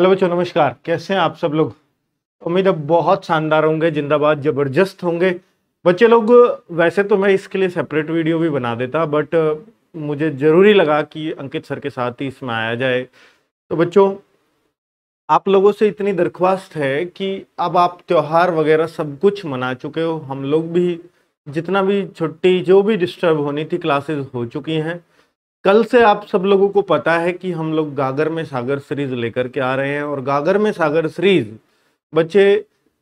hello बच्चों नमस्कार कैसे हैं आप सब लोग उम्मीद अब बहुत शानदार होंगे जिंदाबाद जबरदस्त होंगे बच्चे लोग वैसे तो मैं इसके लिए सेपरेट वीडियो भी बना देता बट मुझे ज़रूरी लगा कि अंकित सर के साथ ही इसमें आया जाए तो बच्चों आप लोगों से इतनी दरख्वास्त है कि अब आप त्यौहार वगैरह सब कुछ मना चुके हो हम लोग भी जितना भी छुट्टी जो भी डिस्टर्ब होनी थी क्लासेज हो चुकी हैं कल से आप सब लोगों को पता है कि हम लोग गागर में सागर सीरीज लेकर के आ रहे हैं और गागर में सागर सीरीज बच्चे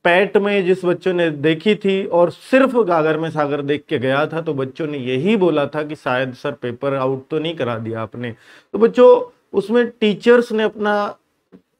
पैट में जिस बच्चों ने देखी थी और सिर्फ गागर में सागर देख के गया था तो बच्चों ने यही बोला था कि शायद सर पेपर आउट तो नहीं करा दिया आपने तो बच्चों उसमें टीचर्स ने अपना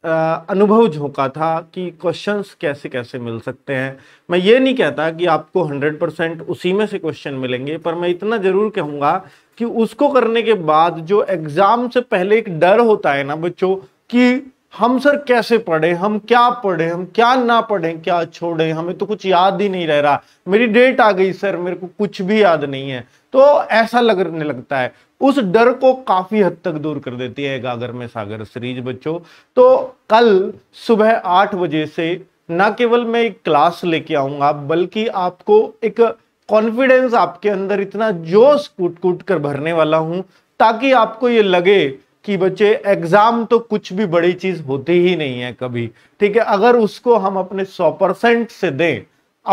अनुभव झोंका था कि क्वेश्चंस कैसे कैसे मिल सकते हैं मैं ये नहीं कहता कि आपको 100 परसेंट उसी में से क्वेश्चन मिलेंगे पर मैं इतना ज़रूर कहूँगा कि उसको करने के बाद जो एग्ज़ाम से पहले एक डर होता है ना बच्चों कि हम सर कैसे पढ़े हम क्या पढ़े हम क्या ना पढ़े क्या छोड़े हमें तो कुछ याद ही नहीं रह रहा मेरी डेट आ गई सर मेरे को कुछ भी याद नहीं है तो ऐसा लगने लगता है उस डर को काफी हद तक दूर कर देती है गागर में सागर सीरीज बच्चों तो कल सुबह आठ बजे से ना केवल मैं एक क्लास लेके आऊंगा बल्कि आपको एक कॉन्फिडेंस आपके अंदर इतना जोश कूट कूट कर भरने वाला हूं ताकि आपको ये लगे कि बच्चे एग्जाम तो कुछ भी बड़ी चीज होती ही नहीं है कभी ठीक है अगर उसको हम अपने सौ परसेंट से दें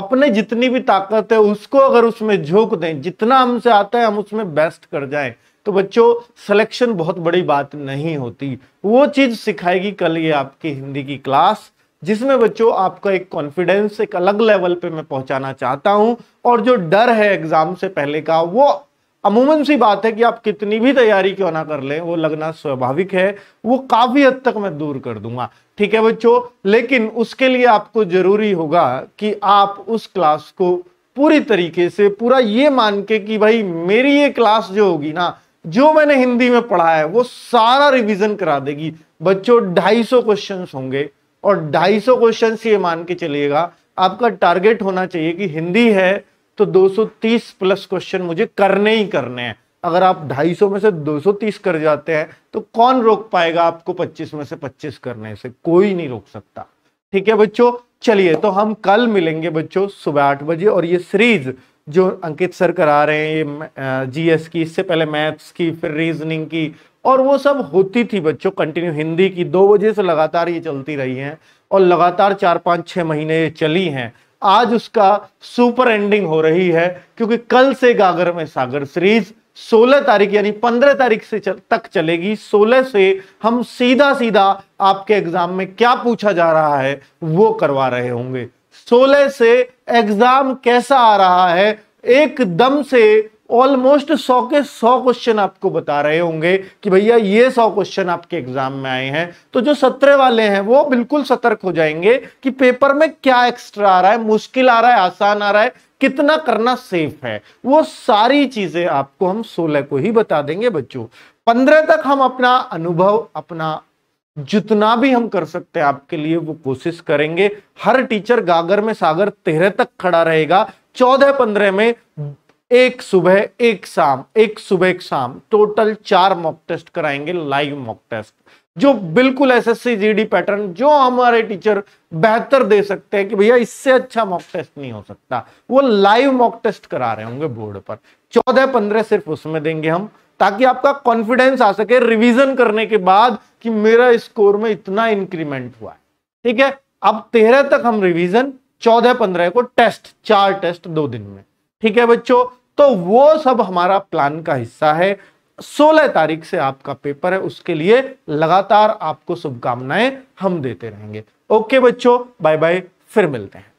अपने जितनी भी ताकत है उसको अगर उसमें झोंक दें जितना हमसे आता है हम उसमें बेस्ट कर जाएं तो बच्चों सिलेक्शन बहुत बड़ी बात नहीं होती वो चीज सिखाएगी कल ये आपकी हिंदी की क्लास जिसमें बच्चों आपका एक कॉन्फिडेंस एक अलग लेवल पे मैं पहुंचाना चाहता हूं और जो डर है एग्जाम से पहले का वो अमूमन सी बात है कि आप कितनी भी तैयारी क्यों ना कर लें वो लगना स्वाभाविक है वो काफ़ी हद तक मैं दूर कर दूंगा ठीक है बच्चों लेकिन उसके लिए आपको ज़रूरी होगा कि आप उस क्लास को पूरी तरीके से पूरा ये मान के कि भाई मेरी ये क्लास जो होगी ना जो मैंने हिंदी में पढ़ा है वो सारा रिविजन करा देगी बच्चों ढाई क्वेश्चन होंगे और ढाई क्वेश्चन ये मान के चलिएगा आपका टारगेट होना चाहिए कि हिंदी है तो 230 प्लस क्वेश्चन मुझे करने ही करने हैं अगर आप 250 में से 230 कर जाते हैं तो कौन रोक पाएगा आपको 25 में से 25 करने से कोई नहीं रोक सकता ठीक है बच्चों चलिए तो हम कल मिलेंगे बच्चों सुबह आठ बजे और ये सीरीज जो अंकित सर करा रहे हैं ये जीएस की इससे पहले मैथ्स की फिर रीजनिंग की और वो सब होती थी बच्चों कंटिन्यू हिंदी की दो बजे से लगातार ये चलती रही हैं और लगातार चार पाँच छः महीने ये चली हैं आज उसका सुपर एंडिंग हो रही है क्योंकि कल से गागर में सागर सीरीज 16 तारीख यानी 15 तारीख से चल, तक चलेगी 16 से हम सीधा सीधा आपके एग्जाम में क्या पूछा जा रहा है वो करवा रहे होंगे 16 से एग्जाम कैसा आ रहा है एकदम से ऑलमोस्ट सौ के सौ क्वेश्चन आपको बता रहे होंगे कि भैया ये सौ क्वेश्चन आपके एग्जाम में आए हैं तो जो सत्रह वाले हैं वो बिल्कुल सतर्क हो जाएंगे कि पेपर में क्या एक्स्ट्रा आ रहा है मुश्किल आ रहा है आसान आ रहा है कितना करना सेफ है वो सारी चीजें आपको हम सोलह को ही बता देंगे बच्चों पंद्रह तक हम अपना अनुभव अपना जितना भी हम कर सकते हैं आपके लिए वो कोशिश करेंगे हर टीचर गागर में सागर तेरह तक खड़ा रहेगा चौदह पंद्रह में एक सुबह एक शाम एक सुबह एक शाम टोटल चार मॉक टेस्ट कराएंगे लाइव मॉक टेस्ट जो बिल्कुल एसएससी जीडी पैटर्न जो हमारे टीचर बेहतर दे सकते हैं कि भैया इससे अच्छा मॉक टेस्ट नहीं हो सकता वो लाइव मॉक टेस्ट करा रहे होंगे बोर्ड पर चौदह पंद्रह सिर्फ उसमें देंगे हम ताकि आपका कॉन्फिडेंस आ सके रिवीजन करने के बाद कि मेरा स्कोर में इतना इंक्रीमेंट हुआ है ठीक है अब तेरह तक हम रिवीजन चौदह पंद्रह को टेस्ट चार टेस्ट दो दिन में ठीक है बच्चों तो वो सब हमारा प्लान का हिस्सा है 16 तारीख से आपका पेपर है उसके लिए लगातार आपको शुभकामनाएं हम देते रहेंगे ओके बच्चों बाय बाय फिर मिलते हैं